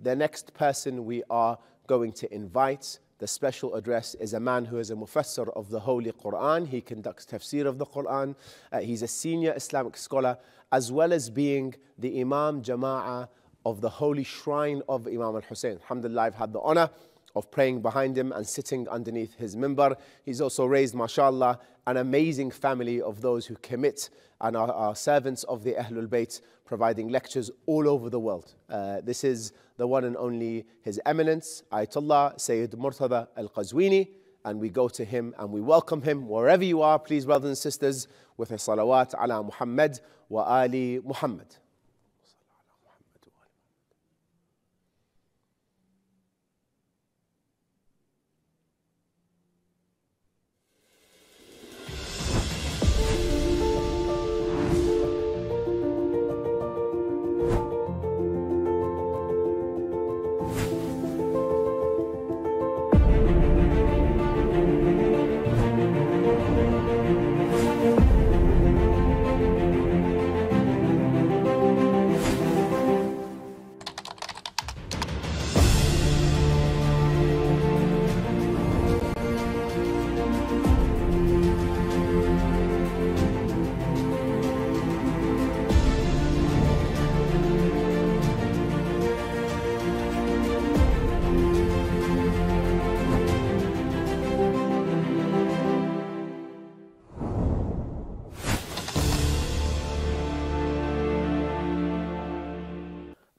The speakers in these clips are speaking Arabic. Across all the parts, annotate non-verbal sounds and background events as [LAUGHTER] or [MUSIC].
the next person we are going to invite, the special address is a man who is a professor of the Holy Quran. He conducts tafsir of the Quran. Uh, he's a senior Islamic scholar, as well as being the Imam Jama'ah of the holy shrine of Imam al Hussein. Alhamdulillah, I've had the honor of praying behind him and sitting underneath his mimbar. He's also raised, mashallah, an amazing family of those who commit and are, are servants of the Ahlul Bayt, providing lectures all over the world. Uh, this is the one and only His Eminence, Ayatollah Sayyid Murtada Al Qazwini. And we go to him and we welcome him wherever you are, please, brothers and sisters, with a salawat ala Muhammad wa Ali Muhammad.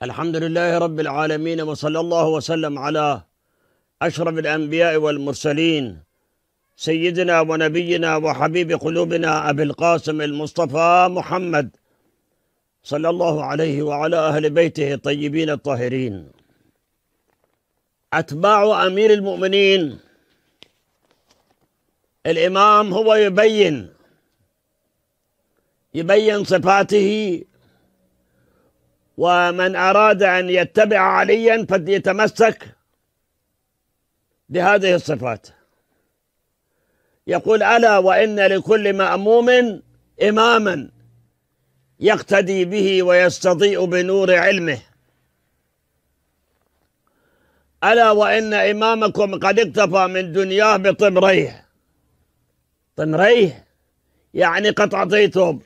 الحمد لله رب العالمين وصلى الله وسلم على أشرف الأنبياء والمرسلين سيدنا ونبينا وحبيب قلوبنا أبي القاسم المصطفى محمد صلى الله عليه وعلى أهل بيته الطيبين الطاهرين أتباع أمير المؤمنين الإمام هو يبين يبين صفاته ومن أراد أن يتبع عليا فليتمسك بهذه الصفات يقول ألا وإن لكل مأموم إماما يقتدي به ويستضيء بنور علمه ألا وإن إمامكم قد اكتفى من دنياه بطمريه طمريه يعني قطعة ثوب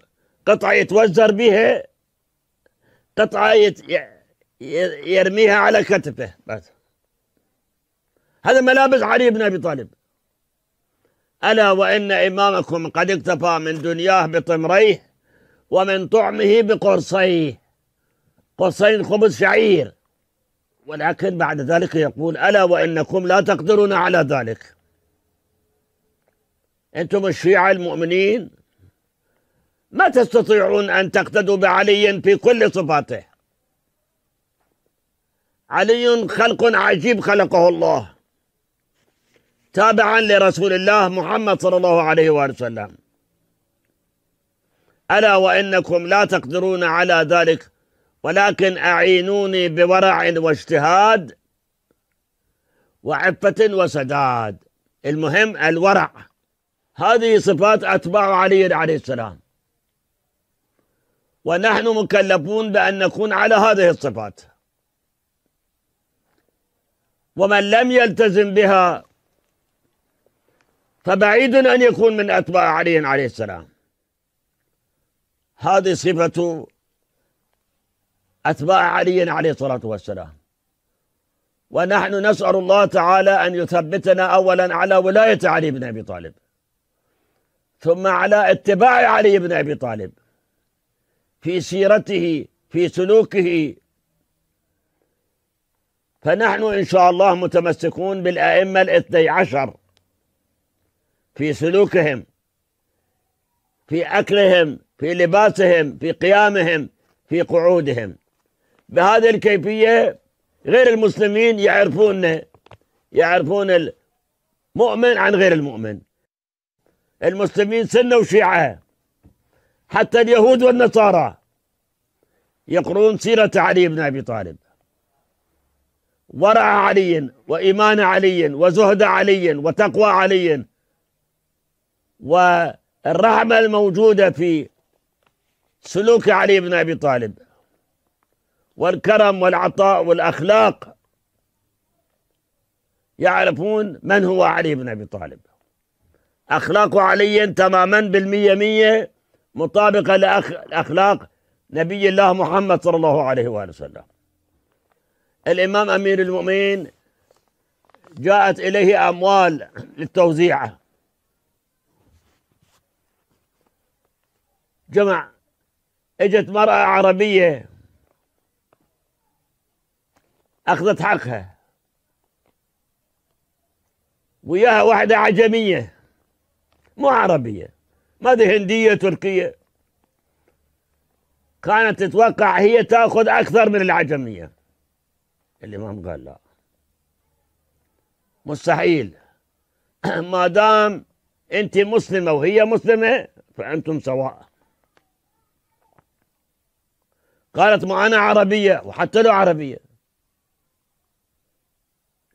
قطعة يتوزر بها قطعة يرميها على كتفه بس هذا ملابس علي بن أبي طالب ألا وإن إمامكم قد اكتفى من دنياه بطمريه ومن طعمه بقرصيه قرصين خبز شعير ولكن بعد ذلك يقول ألا وإنكم لا تقدرون على ذلك أنتم الشيعة المؤمنين ما تستطيعون أن تقتدوا بعلي في كل صفاته علي خلق عجيب خلقه الله تابعا لرسول الله محمد صلى الله عليه وآله وسلم ألا وإنكم لا تقدرون على ذلك ولكن أعينوني بورع واجتهاد وعفة وسداد المهم الورع هذه صفات أتباع علي عليه السلام ونحن مكلفون بأن نكون على هذه الصفات ومن لم يلتزم بها فبعيد أن يكون من أتباع علي عليه السلام هذه صفة أتباع علي عليه الصلاة والسلام ونحن نسأل الله تعالى أن يثبتنا أولا على ولاية علي بن أبي طالب ثم على اتباع علي بن أبي طالب في سيرته في سلوكه فنحن إن شاء الله متمسكون بالأئمة الاثني عشر في سلوكهم في أكلهم في لباسهم في قيامهم في قعودهم بهذه الكيفية غير المسلمين يعرفون يعرفون المؤمن عن غير المؤمن المسلمين سنة وشيعة حتى اليهود والنصارى يقرؤون سيرة علي بن أبي طالب ورع علي وإيمان علي وزهد علي وتقوى علي والرحمة الموجودة في سلوك علي بن أبي طالب والكرم والعطاء والأخلاق يعرفون من هو علي بن أبي طالب أخلاق علي تماما بالمية مية مطابقة لأخلاق نبي الله محمد صلى الله عليه وآله وسلم الإمام أمير المؤمنين جاءت إليه أموال للتوزيع جمع اجت مرأة عربية أخذت حقها وياها واحدة عجمية مو عربية ما دي هندية تركية كانت تتوقع هي تأخذ أكثر من العجمية الإمام قال لا مستحيل [CLEARS THROAT] ما دام أنت مسلمة وهي مسلمة فأنتم سواء قالت ما أنا عربية وحتى لو عربية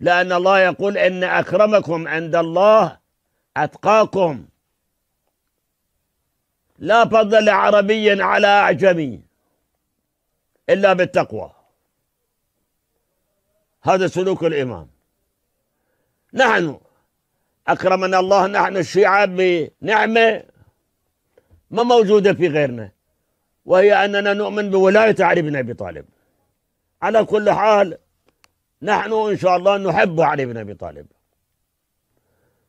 لأن الله يقول إن أكرمكم عند الله أتقاكم لا فضل لعربي على أعجمي إلا بالتقوى هذا سلوك الإمام نحن أكرمنا الله نحن الشيعة بنعمة ما موجودة في غيرنا وهي أننا نؤمن بولاية علي بن أبي طالب على كل حال نحن إن شاء الله نحب علي بن أبي طالب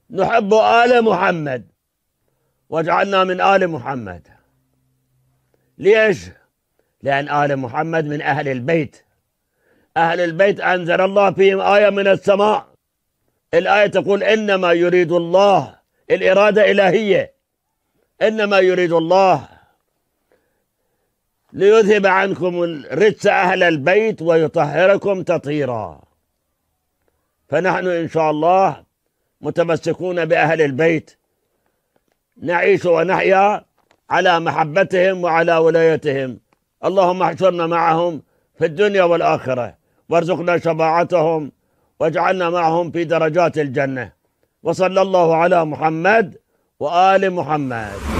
نحب آل محمد واجعلنا من آل محمد ليش؟ لأن آل محمد من أهل البيت أهل البيت أنزل الله فيهم آية من السماء الآية تقول إنما يريد الله الإرادة إلهية إنما يريد الله ليذهب عنكم الرجس أهل البيت ويطهركم تطهيرا فنحن إن شاء الله متمسكون بأهل البيت نعيش ونحيا على محبتهم وعلى ولايتهم اللهم احشرنا معهم في الدنيا والآخرة وارزقنا شفاعتهم واجعلنا معهم في درجات الجنة وصلى الله على محمد وآل محمد